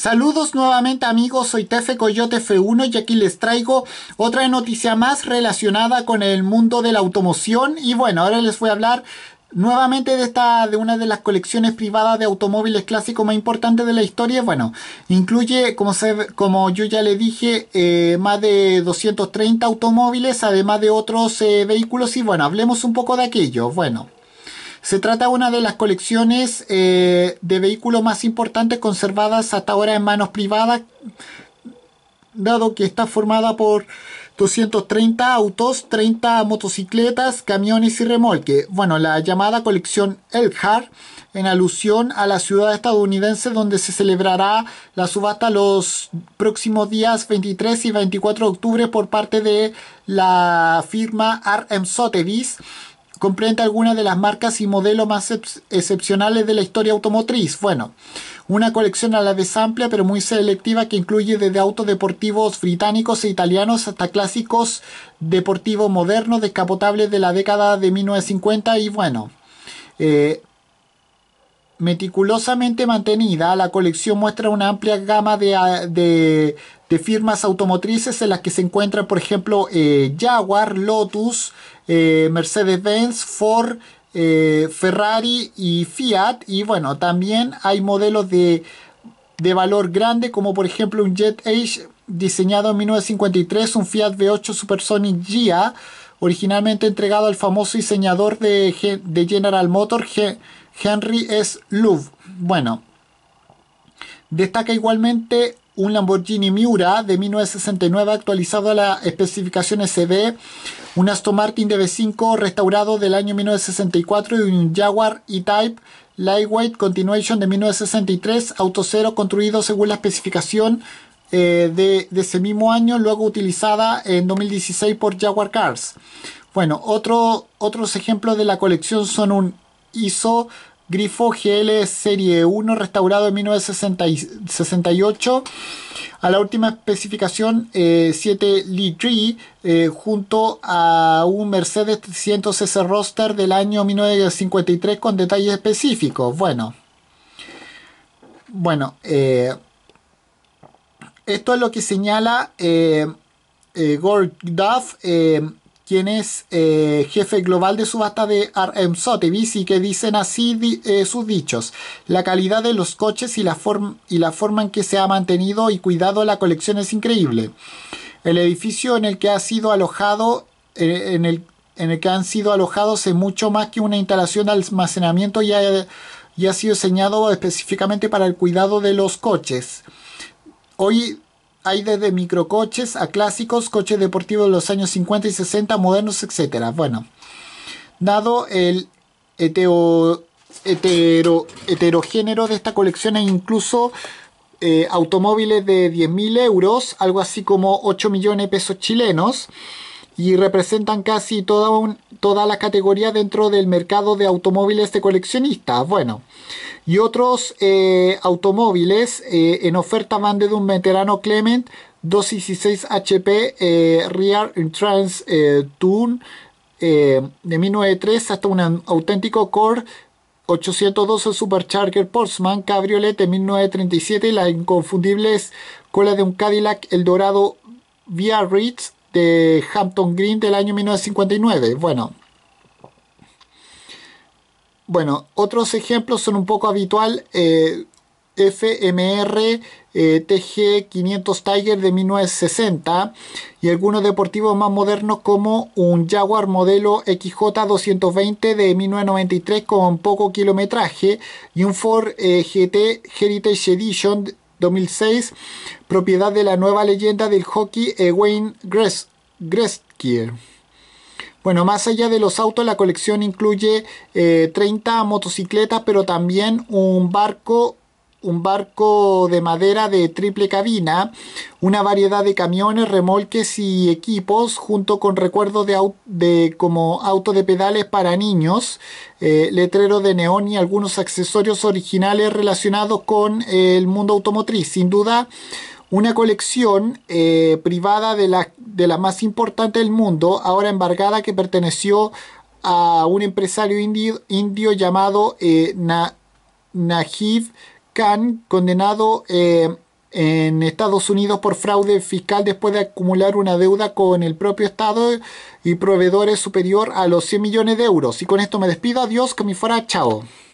Saludos nuevamente amigos, soy Tefe Coyote F1 y aquí les traigo otra noticia más relacionada con el mundo de la automoción y bueno, ahora les voy a hablar nuevamente de esta de una de las colecciones privadas de automóviles clásicos más importantes de la historia bueno incluye como se como yo ya le dije eh, más de 230 automóviles además de otros eh, vehículos y bueno hablemos un poco de aquello bueno se trata de una de las colecciones eh, de vehículos más importantes conservadas hasta ahora en manos privadas, dado que está formada por 230 autos, 30 motocicletas, camiones y remolques. Bueno, la llamada colección Elkhart, en alusión a la ciudad estadounidense donde se celebrará la subasta los próximos días 23 y 24 de octubre por parte de la firma RM Sotheby's comprende algunas de las marcas y modelos más excepcionales de la historia automotriz. Bueno, una colección a la vez amplia pero muy selectiva que incluye desde autos deportivos británicos e italianos hasta clásicos deportivos modernos descapotables de la década de 1950 y bueno. Eh, meticulosamente mantenida, la colección muestra una amplia gama de, de firmas automotrices en las que se encuentran, por ejemplo, eh, Jaguar, Lotus, eh, Mercedes-Benz, Ford, eh, Ferrari y Fiat. Y bueno, también hay modelos de, valor grande, como por ejemplo un Jet Age diseñado en 1953, un Fiat V8 Supersonic GIA, originalmente entregado al famoso diseñador de, de General Motors, Henry S. Louvre. Bueno, destaca igualmente un Lamborghini Miura de 1969 actualizado a la especificación SV. un Aston Martin DB5 restaurado del año 1964 y un Jaguar E-Type Lightweight Continuation de 1963, auto cero construido según la especificación eh, de, ese mismo año, luego utilizada en 2016 por Jaguar Cars. Bueno, otros ejemplos de la colección son un ISO grifo GL Serie 1 restaurado en 1968 a la última especificación 7 eh, Litri eh, junto a un Mercedes 300 S Roster del año 1953 con detalles específicos. Bueno, bueno, eh, esto es lo que señala Gord Duff quien es eh, jefe global de subasta de RM Sotheby's y que dicen así eh, sus dichos. La calidad de los coches y la, y la forma en que se ha mantenido y cuidado la colección es increíble. El edificio en el que ha sido alojado, eh, en, el, en, el, que han sido alojados es mucho más que una instalación de almacenamiento y ha, y ha sido diseñado específicamente para el cuidado de los coches. Hoy hay desde microcoches a clásicos, coches deportivos de los años 50 y 60, modernos, etc. Bueno, dado el heterogénero de esta colección hay e incluso eh, automóviles de 10.000 euros, algo así como 8 millones de pesos chilenos, y representan casi toda, toda la categoría dentro del mercado de automóviles de coleccionistas. Bueno, y otros eh, automóviles eh, en oferta van de un veterano Clement 216 HP eh, Rear Trans Tune de 1903 hasta un auténtico Core 812 Supercharger Portsman Cabriolet de 1937 y inconfundible inconfundibles cola de un Cadillac el dorado Via Ritz de Hampton Green del año 1959. Bueno, bueno, otros ejemplos son un poco habitual. Eh, FMR eh, TG500 Tiger de 1960 y algunos deportivos más modernos como un Jaguar modelo XJ220 de 1993 con poco kilometraje y un Ford eh, GT Heritage Edition 2006, propiedad de la nueva leyenda del hockey Wayne Gretzky. Bueno, más allá de los autos, la colección incluye 30 eh, motocicletas, pero también un barco un barco de madera de triple cabina, una variedad de camiones, remolques y equipos, junto con recuerdos de, como auto de pedales para niños, eh, letrero de neón y algunos accesorios originales relacionados con el mundo automotriz. Sin duda, una colección eh, privada de la, de la más importante del mundo, ahora embargada, que perteneció a un empresario indio, indio llamado eh, Najib condenado eh, en Estados Unidos por fraude fiscal después de acumular una deuda con el propio Estado y proveedores superior a los 100 millones de euros. Y con esto me despido. Adiós, que me fuera. Chao.